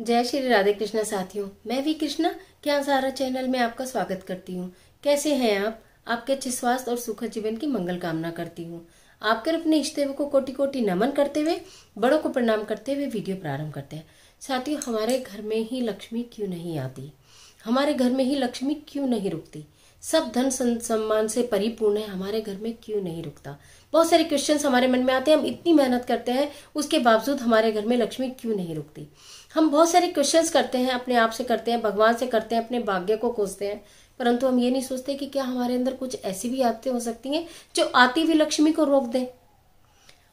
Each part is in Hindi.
जय श्री राधे कृष्णा साथियों मैं भी कृष्णा क्या सारा चैनल में आपका स्वागत करती हूँ कैसे हैं आप आपके अच्छे स्वास्थ्य और सुखद जीवन की मंगल कामना करती हूँ आपके अपने इष्ट को कोटि कोटि नमन करते हुए बड़ों को प्रणाम करते हुए वीडियो प्रारंभ करते हैं साथियों हमारे घर में ही लक्ष्मी क्यों नहीं आती हमारे घर में ही लक्ष्मी क्यों नहीं रुकती सब धन सम्मान से परिपूर्ण है हमारे घर में क्यों नहीं रुकता बहुत सारे क्वेश्चन हमारे मन में आते हैं हम इतनी मेहनत करते हैं उसके बावजूद हमारे घर में लक्ष्मी क्यों नहीं रुकती हम बहुत सारे क्वेश्चन करते हैं अपने आप से करते हैं भगवान से करते हैं अपने भाग्य को खोजते हैं परंतु हम ये नहीं सोचते कि क्या हमारे अंदर कुछ ऐसी भी आदतें हो सकती हैं जो आती हुई लक्ष्मी को रोक दें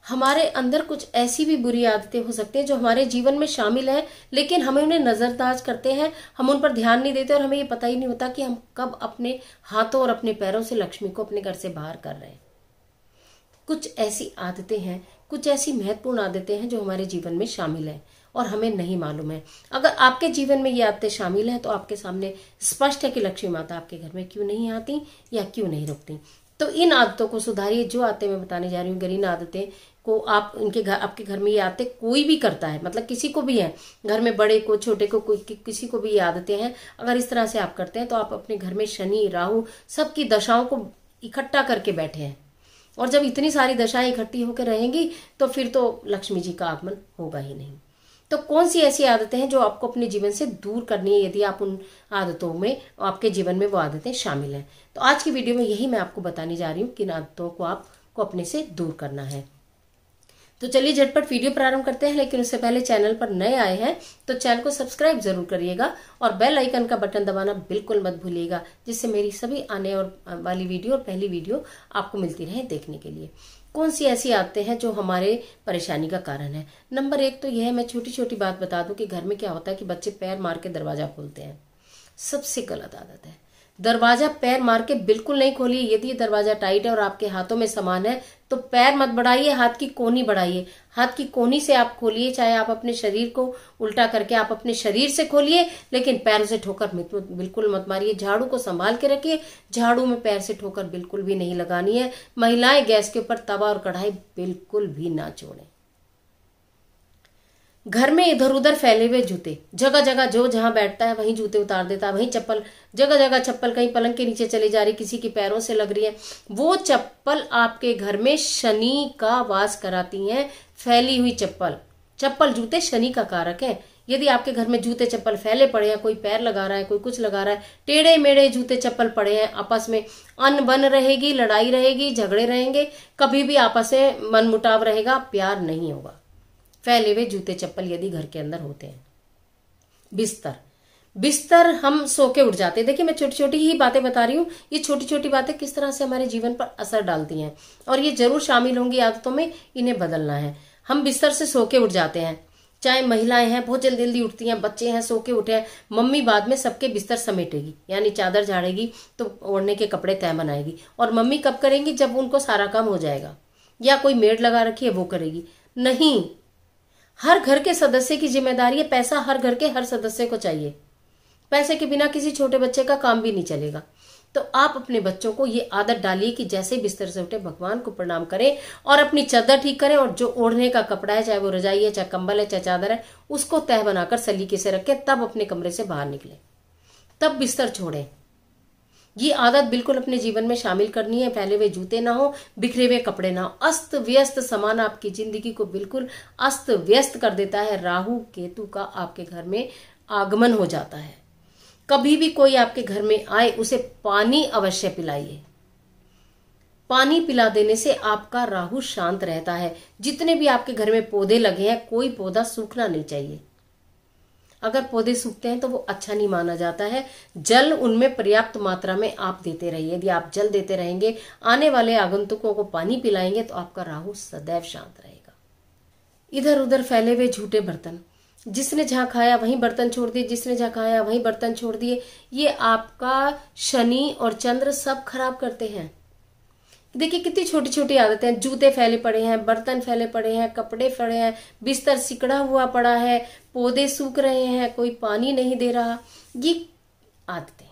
हमारे अंदर कुछ ऐसी भी बुरी आदतें हो सकती हैं जो हमारे जीवन में शामिल हैं लेकिन हमें उन्हें नज़रअंदाज करते हैं हम उन पर ध्यान नहीं देते और हमें ये पता ही नहीं होता कि हम कब अपने हाथों और अपने पैरों से लक्ष्मी को अपने घर से बाहर कर रहे हैं कुछ ऐसी आदतें हैं कुछ ऐसी महत्वपूर्ण आदतें हैं जो हमारे जीवन में शामिल हैं और हमें नहीं मालूम है अगर आपके जीवन में ये आदतें शामिल हैं तो आपके सामने स्पष्ट है कि लक्ष्मी माता आपके घर में क्यों नहीं आती या क्यों नहीं रुकती तो इन आदतों को सुधारिए जो आते मैं बताने जा रही हूँ गरीन आदतें को आप उनके घर आपके घर में ये आदतें कोई भी करता है मतलब किसी को भी है घर में बड़े को छोटे को कोई कि, किसी को भी ये आदतें हैं अगर इस तरह से आप करते हैं तो आप अपने घर में शनि राहु सबकी दशाओं को इकट्ठा करके बैठे हैं और जब इतनी सारी दशाएं इकट्ठी होकर रहेंगी तो फिर तो लक्ष्मी जी का आगमन होगा ही नहीं तो कौन सी ऐसी आदतें हैं जो आपको अपने जीवन से दूर करनी है यदि आप उन आदतों में आपके जीवन में वो आदतें शामिल हैं तो आज की वीडियो में यही मैं आपको बताने जा रही हूँ किन आदतों को आपको अपने से दूर करना है तो चलिए झटपट वीडियो प्रारंभ करते हैं लेकिन उससे पहले चैनल पर नए आए हैं तो चैनल को सब्सक्राइब जरूर करिएगा और बेल आइकन का बटन दबाना बिल्कुल मत भूलिएगा जिससे मेरी सभी आने और वाली वीडियो और पहली वीडियो आपको मिलती रहे देखने के लिए कौन सी ऐसी आदतें हैं जो हमारे परेशानी का कारण है नंबर एक तो यह है मैं छोटी छोटी बात बता दूं कि घर में क्या होता है कि बच्चे पैर मार के दरवाजा खोलते हैं सबसे गलत आदत है दरवाजा पैर मार के बिल्कुल नहीं खोलिए यदि तो दरवाजा टाइट है और आपके हाथों में सामान है तो पैर मत बढ़ाइए हाथ की कोनी बढ़ाइए हाथ की कोनी से आप खोलिए चाहे आप अपने शरीर को उल्टा करके आप अपने शरीर से खोलिए लेकिन पैरों से ठोकर बिल्कुल मत मारिए झाड़ू को संभाल के रखिए झाड़ू में पैर से ठोकर बिल्कुल भी नहीं लगानी है महिलाएं गैस के ऊपर तवा और कढ़ाई बिल्कुल भी ना छोड़ें घर में इधर उधर फैले हुए जूते जगह जगह जो जहाँ बैठता है वहीं जूते उतार देता है वहीं चप्पल जगह जगह चप्पल कहीं पलंग के नीचे चली जा रही किसी के पैरों से लग रही है वो चप्पल आपके घर में शनि का वास कराती है फैली हुई चप्पल चप्पल जूते शनि का कारक है यदि आपके घर में जूते चप्पल फैले पड़े हैं कोई पैर लगा रहा है कोई कुछ लगा रहा है टेढ़े मेढ़े जूते चप्पल पड़े हैं आपस में अनबन रहेगी लड़ाई रहेगी झगड़े रहेंगे कभी भी आपस में मनमुटाव रहेगा प्यार नहीं होगा फैले हुए जूते चप्पल यदि घर के अंदर होते हैं बिस्तर बिस्तर हम सो के उठ जाते हैं देखिए मैं छोटी छोटी ही बातें बता रही हूँ ये छोटी छोटी बातें किस तरह से हमारे जीवन पर असर डालती हैं और ये जरूर शामिल होंगी आदतों में इन्हें बदलना है हम बिस्तर से सो के उठ जाते हैं चाहे महिलाएं हैं बहुत जल्दी जल्दी उठती हैं बच्चे हैं सो के उठे हैं मम्मी बाद में सबके बिस्तर समेटेगी यानी चादर झाड़ेगी तो ओढ़ने के कपड़े तय बनाएगी और मम्मी कब करेंगी जब उनको सारा काम हो जाएगा या कोई मेड लगा रखी है वो करेगी नहीं हर घर के सदस्य की जिम्मेदारी है पैसा हर घर के हर सदस्य को चाहिए पैसे के बिना किसी छोटे बच्चे का काम भी नहीं चलेगा तो आप अपने बच्चों को ये आदत डालिए कि जैसे बिस्तर से उठे भगवान को प्रणाम करें और अपनी चादर ठीक करें और जो ओढ़ने का कपड़ा है चाहे वो रजाई है चाहे कंबल है चाहे चादर है उसको तह बनाकर सलीके से रखें तब अपने कमरे से बाहर निकले तब बिस्तर छोड़ें ये आदत बिल्कुल अपने जीवन में शामिल करनी है पहले वे जूते ना हो बिखरे हुए कपड़े ना हो अस्त व्यस्त समान आपकी जिंदगी को बिल्कुल अस्त व्यस्त कर देता है राहु केतु का आपके घर में आगमन हो जाता है कभी भी कोई आपके घर में आए उसे पानी अवश्य पिलाइए पानी पिला देने से आपका राहु शांत रहता है जितने भी आपके घर में पौधे लगे हैं कोई पौधा सूखना नहीं चाहिए अगर पौधे सूखते हैं तो वो अच्छा नहीं माना जाता है जल उनमें पर्याप्त मात्रा में आप देते रहिए यदि आप जल देते रहेंगे आने वाले आगंतुकों को पानी पिलाएंगे तो आपका राहु सदैव शांत रहेगा इधर उधर फैले हुए झूठे बर्तन जिसने जहाँ खाया वहीं बर्तन छोड़ दिए जिसने जहाँ खाया वहीं बर्तन छोड़ दिए ये आपका शनि और चंद्र सब खराब करते हैं देखिए कितनी छोटी छोटी आदतें हैं जूते फैले पड़े हैं बर्तन फैले पड़े हैं कपड़े फैले हैं बिस्तर सिकड़ा हुआ पड़ा है पौधे सूख रहे हैं कोई पानी नहीं दे रहा ये आदतें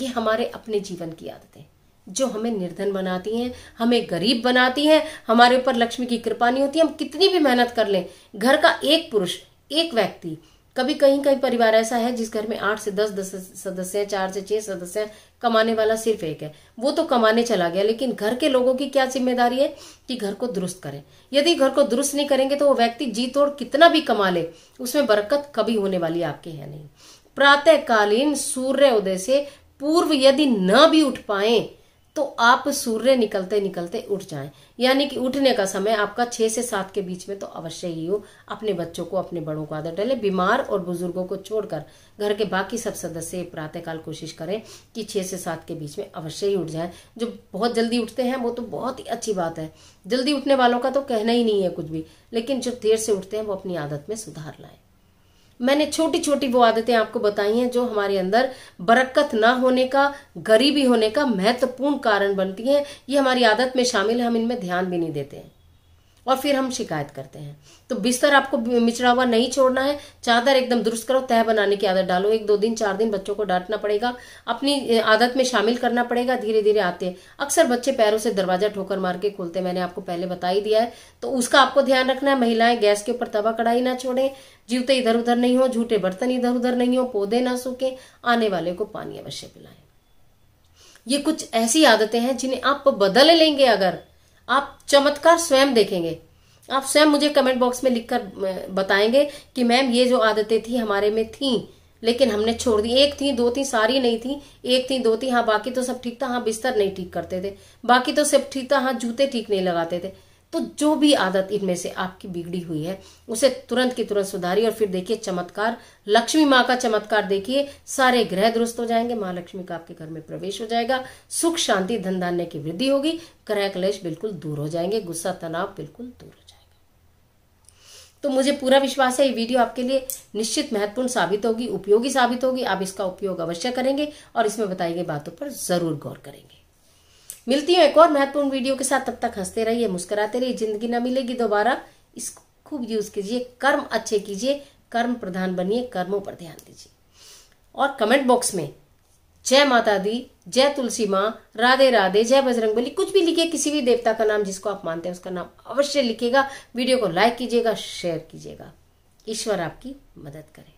ये हमारे अपने जीवन की आदतें जो हमें निर्धन बनाती हैं हमें गरीब बनाती हैं हमारे ऊपर लक्ष्मी की कृपा नहीं होती हम कितनी भी मेहनत कर लें घर का एक पुरुष एक व्यक्ति कभी कहीं कहीं परिवार ऐसा है जिस घर में आठ से दस दस सदस्य चार से छह सदस्य कमाने वाला सिर्फ एक है वो तो कमाने चला गया लेकिन घर के लोगों की क्या जिम्मेदारी है कि घर को दुरुस्त करें यदि घर को दुरुस्त नहीं करेंगे तो वो व्यक्ति जी तोड़ कितना भी कमा ले उसमें बरकत कभी होने वाली आपकी है नहीं प्रातःकालीन सूर्य उदय से पूर्व यदि न भी उठ पाए तो आप सूर्य निकलते निकलते उठ जाए यानी कि उठने का समय आपका छह से सात के बीच में तो अवश्य ही हो अपने बच्चों को अपने बड़ों को आदत डाले बीमार और बुजुर्गों को छोड़कर घर के बाकी सब सदस्य प्रातःकाल कोशिश करें कि छह से सात के बीच में अवश्य ही उठ जाए जो बहुत जल्दी उठते हैं वो तो बहुत ही अच्छी बात है जल्दी उठने वालों का तो कहना ही नहीं है कुछ भी लेकिन जो देर से उठते हैं वो अपनी आदत में सुधार लाएं मैंने छोटी छोटी वो आदतें आपको बताई हैं जो हमारे अंदर बरक्कत ना होने का गरीबी होने का महत्वपूर्ण कारण बनती हैं ये हमारी आदत में शामिल है हम इनमें ध्यान भी नहीं देते हैं और फिर हम शिकायत करते हैं तो बिस्तर आपको मिचड़ा हुआ नहीं छोड़ना है चादर एकदम दुरुस्त करो तह बनाने की आदत डालो एक दो दिन चार दिन बच्चों को डांटना पड़ेगा अपनी आदत में शामिल करना पड़ेगा धीरे धीरे आते अक्सर बच्चे पैरों से दरवाजा ठोकर मार के खोलते हैं मैंने आपको पहले बता ही दिया है तो उसका आपको ध्यान रखना है महिलाएं गैस के ऊपर तवा कढ़ाई ना छोड़ें जीवते इधर उधर नहीं हो झूठे बर्तन इधर उधर नहीं हो पौधे ना सूखे आने वाले को पानी अवश्य पिलाएं ये कुछ ऐसी आदतें हैं जिन्हें आप बदल लेंगे अगर आप चमत्कार स्वयं देखेंगे आप स्वयं मुझे कमेंट बॉक्स में लिखकर बताएंगे कि मैम ये जो आदतें थी हमारे में थी लेकिन हमने छोड़ दी एक थी दो थी सारी नहीं थी एक थी दो थी हाँ बाकी तो सब ठीक था हाँ बिस्तर नहीं ठीक करते थे बाकी तो सब ठीक था हाँ जूते ठीक नहीं लगाते थे तो जो भी आदत इनमें से आपकी बिगड़ी हुई है उसे तुरंत की तुरंत सुधारिए और फिर देखिए चमत्कार लक्ष्मी माँ का चमत्कार देखिए सारे ग्रह दुरुस्त हो जाएंगे माँ लक्ष्मी का आपके घर में प्रवेश हो जाएगा सुख शांति धन धान्य की वृद्धि होगी क्रह क्लेश बिल्कुल दूर हो जाएंगे गुस्सा तनाव बिल्कुल दूर हो जाएगा तो मुझे पूरा विश्वास है ये वीडियो आपके लिए निश्चित महत्वपूर्ण साबित होगी उपयोगी साबित होगी आप इसका उपयोग अवश्य करेंगे और इसमें बताई गई बातों पर जरूर गौर करेंगे मिलती हूँ एक और महत्वपूर्ण वीडियो के साथ तब तक हंसते रहिए मुस्कुराते रहिए जिंदगी ना मिलेगी दोबारा इसको खूब यूज कीजिए कर्म अच्छे कीजिए कर्म प्रधान बनिए कर्मों पर ध्यान दीजिए और कमेंट बॉक्स में जय माता दी जय तुलसी माँ राधे राधे जय बजरंग बली कुछ भी लिखिए किसी भी देवता का नाम जिसको आप मानते हैं उसका नाम अवश्य लिखिएगा वीडियो को लाइक कीजिएगा शेयर कीजिएगा ईश्वर आपकी मदद करे